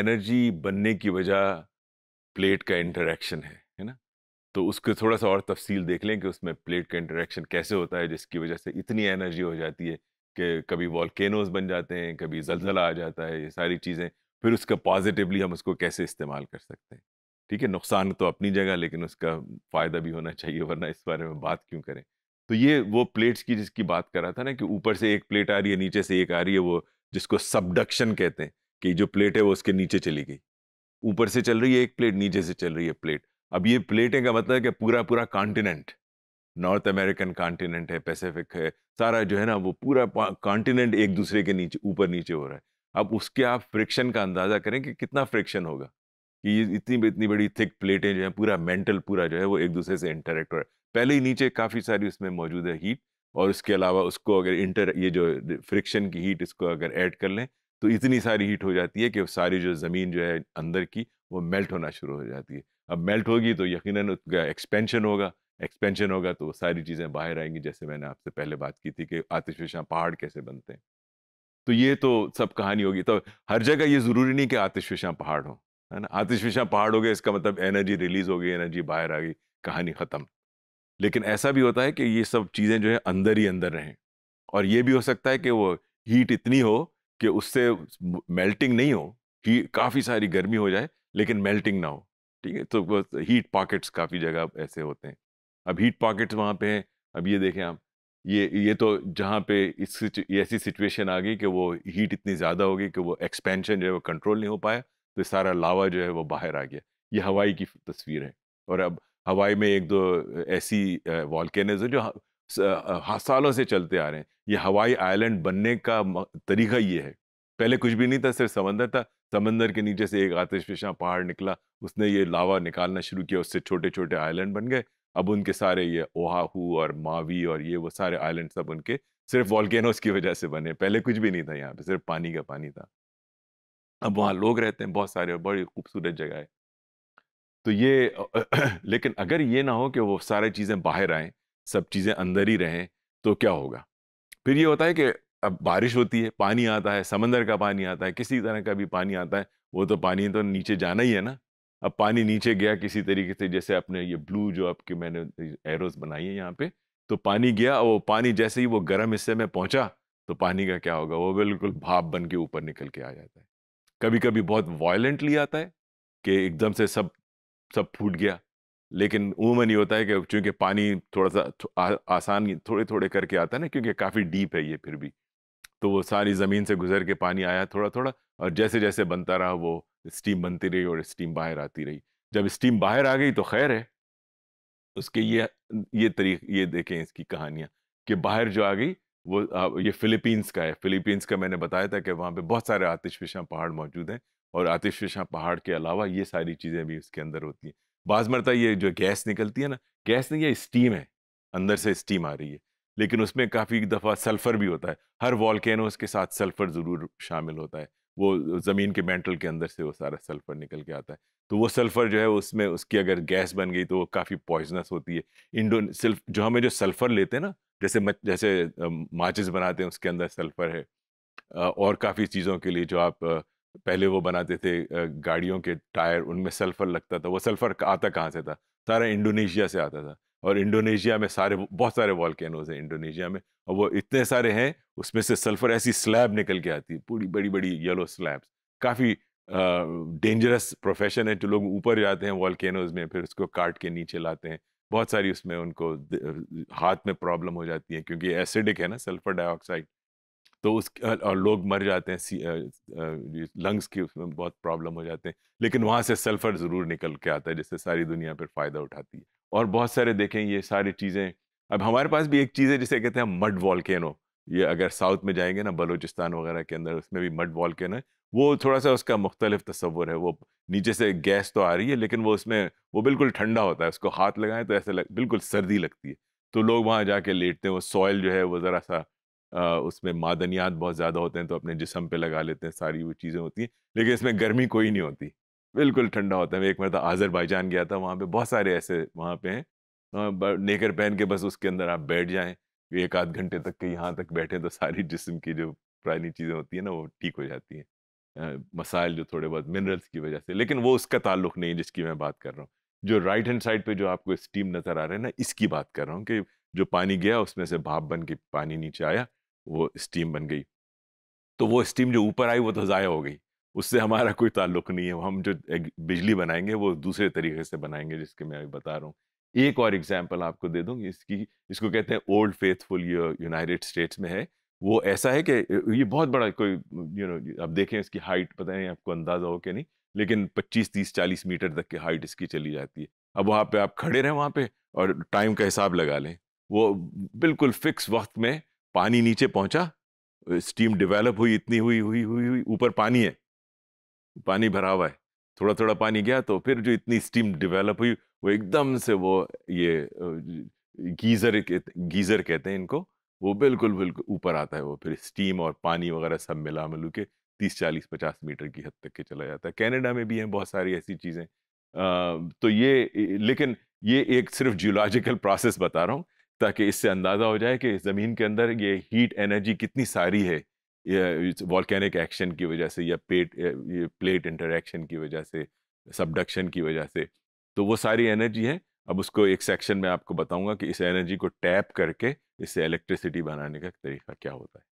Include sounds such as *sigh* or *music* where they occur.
energy बनने की वजह प्लेट का इंटरेक्शन है है ना तो उसके थोड़ा सा और तफसील देख लें कि उसमें प्लेट का इंटरेक्शन कैसे होता है जिसकी वजह से इतनी एनर्जी हो जाती है कि कभी वॉलकेनोज बन जाते हैं कभी जलजला आ जाता है ये सारी चीज़ें फिर उसका पॉजिटिवली हम उसको कैसे इस्तेमाल कर सकते हैं ठीक है नुकसान तो अपनी जगह लेकिन उसका फ़ायदा भी होना चाहिए वरना इस बारे में बात क्यों करें तो ये वो प्लेट्स की जिसकी बात कर रहा था ना कि ऊपर से एक प्लेट आ रही है नीचे से एक आ रही है वो जिसको सबडक्शन कहते हैं कि जो प्लेट है वो उसके नीचे चली गई ऊपर से चल रही है एक प्लेट नीचे से चल रही है प्लेट अब ये प्लेटें का मतलब है कि पूरा पूरा कॉन्टिनेंट नॉर्थ अमेरिकन कॉन्टिनेंट है पैसिफिक है सारा जो है ना वो पूरा कॉन्टिनेंट एक दूसरे के नीचे ऊपर नीचे हो रहा है अब उसके आप फ्रिक्शन का अंदाज़ा करें कि कितना फ्रिक्शन होगा कि ये इतनी इतनी बड़ी थिक प्लेटें जो है पूरा मेंटल पूरा जो है वो एक दूसरे से इंटरेक्ट हो रहा है पहले ही नीचे काफ़ी सारी उसमें मौजूद है हीट और उसके अलावा उसको अगर इंटर ये जो फ्रिक्शन की हीट इसको अगर ऐड कर लें तो इतनी सारी हीट हो जाती है कि सारी जो ज़मीन जो है अंदर की वो मेल्ट होना शुरू हो जाती है अब मेल्ट होगी तो यकीनन उसका एक्सपेंशन होगा एक्सपेंशन होगा तो वो सारी चीज़ें बाहर आएंगी जैसे मैंने आपसे पहले बात की थी कि आतिशफशां पहाड़ कैसे बनते हैं तो ये तो सब कहानी होगी तो हर जगह ये ज़रूरी नहीं कि आतिशफशां पहाड़ हो है ना आतिशफशां पहाड़ हो गए इसका मतलब एनर्जी रिलीज़ हो गई एनर्जी बाहर आ गई कहानी ख़त्म लेकिन ऐसा भी होता है कि ये सब चीज़ें जो है अंदर ही अंदर रहें और ये भी हो सकता है कि वो हीट इतनी हो कि उससे मेल्टिंग नहीं हो ही काफ़ी सारी गर्मी हो जाए लेकिन मेल्टिंग ना हो ठीक है तो हीट पॉकेट्स काफ़ी जगह ऐसे होते हैं अब हीट पॉकेट्स वहाँ पे हैं अब ये देखें आप ये ये तो जहाँ पे इस ऐसी सिचुएशन आ गई कि वो हीट इतनी ज़्यादा हो गई कि वो एक्सपेंशन जो है वो कंट्रोल नहीं हो पाया तो सारा लावा जो है वो बाहर आ गया ये हवाई की तस्वीर है और अब हवाई में एक दो ऐसी वॉलकैनज है जो सालों से चलते आ रहे हैं ये हवाई आइलैंड बनने का तरीका ये है पहले कुछ भी नहीं था सिर्फ समंदर था समंदर के नीचे से एक आतिशफिशा पहाड़ निकला उसने ये लावा निकालना शुरू किया उससे छोटे छोटे आइलैंड बन गए अब उनके सारे ये ओहाहू और मावी और ये वो सारे आइलैंड सब उनके सिर्फ वॉल्केनोज की वजह से बने पहले कुछ भी नहीं था यहाँ पे सिर्फ पानी का पानी था अब वहाँ लोग रहते हैं बहुत सारे और बड़ी खूबसूरत जगह है तो ये *clears throat* लेकिन अगर ये ना हो कि वो सारी चीज़ें बाहर आएँ सब चीज़ें अंदर ही रहें तो क्या होगा फिर ये होता है कि अब बारिश होती है पानी आता है समंदर का पानी आता है किसी तरह का भी पानी आता है वो तो पानी तो नीचे जाना ही है ना अब पानी नीचे गया किसी तरीके से जैसे अपने ये ब्लू जो आपके मैंने एरोज बनाई है यहाँ पे तो पानी गया और वो पानी जैसे ही वो गर्म हिस्से में पहुँचा तो पानी का क्या होगा वो बिल्कुल भाप बन के ऊपर निकल के आ जाता है कभी कभी बहुत वायलेंटली आता है कि एकदम से सब सब फूट गया लेकिन उमूमन ये होता है कि चूंकि पानी थोड़ा सा आ, आसान थोड़े थोड़े करके आता है ना क्योंकि काफ़ी डीप है ये फिर भी तो वो सारी ज़मीन से गुजर के पानी आया थोड़ा थोड़ा और जैसे जैसे बनता रहा वो स्टीम बनती रही और स्टीम बाहर आती रही जब स्टीम बाहर आ गई तो खैर है उसके ये ये तरीक ये देखें इसकी कहानियाँ कि बाहर जो आ गई वो आ, ये फिलीपींस का है फिलीपींस का मैंने बताया था कि वहाँ पे बहुत सारे आतिश पहाड़ मौजूद हैं और आतिश पहाड़ के अलावा ये सारी चीज़ें भी उसके अंदर होती हैं बाज मरता ये जो गैस निकलती है ना गैस नहीं है स्टीम है अंदर से स्टीम आ रही है लेकिन उसमें काफ़ी दफ़ा सल्फ़र भी होता है हर वॉलकैनोस के साथ सल्फ़र ज़रूर शामिल होता है वो ज़मीन के मेंटल के अंदर से वो सारा सल्फ़र निकल के आता है तो वो सल्फ़र जो है उसमें उसकी अगर गैस बन गई तो वो काफ़ी पॉइजनस होती है इंडो सिल्फ जो हमें जो सल्फ़र लेते हैं ना जैसे जैसे माचिस बनाते हैं उसके अंदर सल्फ़र है और काफ़ी चीज़ों के लिए जो आप पहले वो बनाते थे गाड़ियों के टायर उनमें सल्फ़र लगता था वो सल्फ़र आता कहाँ से था सारा इंडोनेशिया से आता था और इंडोनेशिया में सारे बहुत सारे वॉलकैनोज हैं इंडोनेशिया में और वो इतने सारे हैं उसमें से सल्फ़र ऐसी स्लैब निकल के आती है पूरी बड़ी बड़ी येलो स्लैब्स काफ़ी डेंजरस प्रोफेशन है जो लोग ऊपर जाते हैं वॉलकैनोज में फिर उसको काट के नीचे लाते हैं बहुत सारी उसमें उनको हाथ में प्रॉब्लम हो जाती है क्योंकि एसिडिक है ना सल्फ़र डाइऑक्साइड तो उस और लोग मर जाते हैं लंग्स की उसमें बहुत प्रॉब्लम हो जाते हैं लेकिन वहाँ से सल्फ़र ज़रूर निकल के आता है जिससे सारी दुनिया पर फ़ायदा उठाती है और बहुत सारे देखें ये सारी चीज़ें अब हमारे पास भी एक चीज़ है जिसे कहते हैं मड वॉल्केनो ये अगर साउथ में जाएंगे ना बलूचिस्तान वगैरह के अंदर उसमें भी मड वॉल्केनो है वो थोड़ा सा उसका मुख्तलिफ तस्वर है वो नीचे से गैस तो आ रही है लेकिन वो उसमें वो बिल्कुल ठंडा होता है उसको हाथ लगाएं तो ऐसे लग, बिल्कुल सर्दी लगती है तो लोग वहाँ जाके लेटते हैं वो सॉयल जो है वो ज़रा सा उसमें मादनियात बहुत ज़्यादा होते हैं तो अपने जिसम पे लगा लेते हैं सारी वो चीज़ें होती हैं लेकिन इसमें गर्मी कोई नहीं होती बिल्कुल ठंडा होता है मैं एक मरतब आज़रबाईजान गया था वहाँ पे बहुत सारे ऐसे वहाँ पे हैं नेकर पहन के बस उसके अंदर आप बैठ जाएँ एक आध घंटे तक के यहाँ तक बैठे तो सारी जिसम की जो पुरानी चीज़ें होती हैं ना वो ठीक हो जाती हैं मसाइल जो थोड़े बहुत मिनरल्स की वजह से लेकिन वो उसका ताल्लुक नहीं है जिसकी मैं बात कर रहा हूँ जो राइट हैंड साइड पे जो आपको स्टीम नज़र आ रहा है ना इसकी बात कर रहा हूँ कि जो पानी गया उसमें से भाप बन के पानी नीचे आया वो स्टीम बन गई तो वो स्टीम जो ऊपर आई वो तो ज़ाया हो गई उससे हमारा कोई ताल्लुक नहीं है हम जो बिजली बनाएंगे वो दूसरे तरीके से बनाएंगे जिसके मैं अभी बता रहा हूँ एक और एग्जाम्पल आपको दे दूँ इसकी इसको कहते हैं ओल्ड फेथफुल ये यूनाइटेड स्टेट्स में है वो ऐसा है कि ये बहुत बड़ा कोई यू नो अब देखें इसकी हाइट पता नहीं आपको अंदाज़ा हो कि नहीं लेकिन 25 30 40 मीटर तक की हाइट इसकी चली जाती है अब वहाँ पे आप खड़े रहें वहाँ पे और टाइम का हिसाब लगा लें वो बिल्कुल फिक्स वक्त में पानी नीचे पहुंचा स्टीम डेवलप हुई इतनी हुई हुई हुई हुई ऊपर पानी है पानी भरा हुआ है थोड़ा थोड़ा पानी गया तो फिर जो इतनी स्टीम डेवलप हुई वो एकदम से वो ये गीज़र गीज़र कहते हैं इनको वो बिल्कुल बिल्कुल ऊपर आता है वो फिर स्टीम और पानी वगैरह सब मिला मिलू के तीस चालीस पचास मीटर की हद तक के चला जाता है कैनेडा में भी हैं बहुत सारी ऐसी चीज़ें तो ये लेकिन ये एक सिर्फ जियोलॉजिकल प्रोसेस बता रहा हूँ ताकि इससे अंदाज़ा हो जाए कि ज़मीन के अंदर ये हीट एनर्जी कितनी सारी है वॉल्केनिक एक्शन की वजह से या पेट ये प्लेट इंटरेक्शन की वजह से सबडक्शन की वजह से तो वो सारी एनर्जी है अब उसको एक सेक्शन में आपको बताऊंगा कि इस एनर्जी को टैप करके इससे इलेक्ट्रिसिटी बनाने का तरीका क्या होता है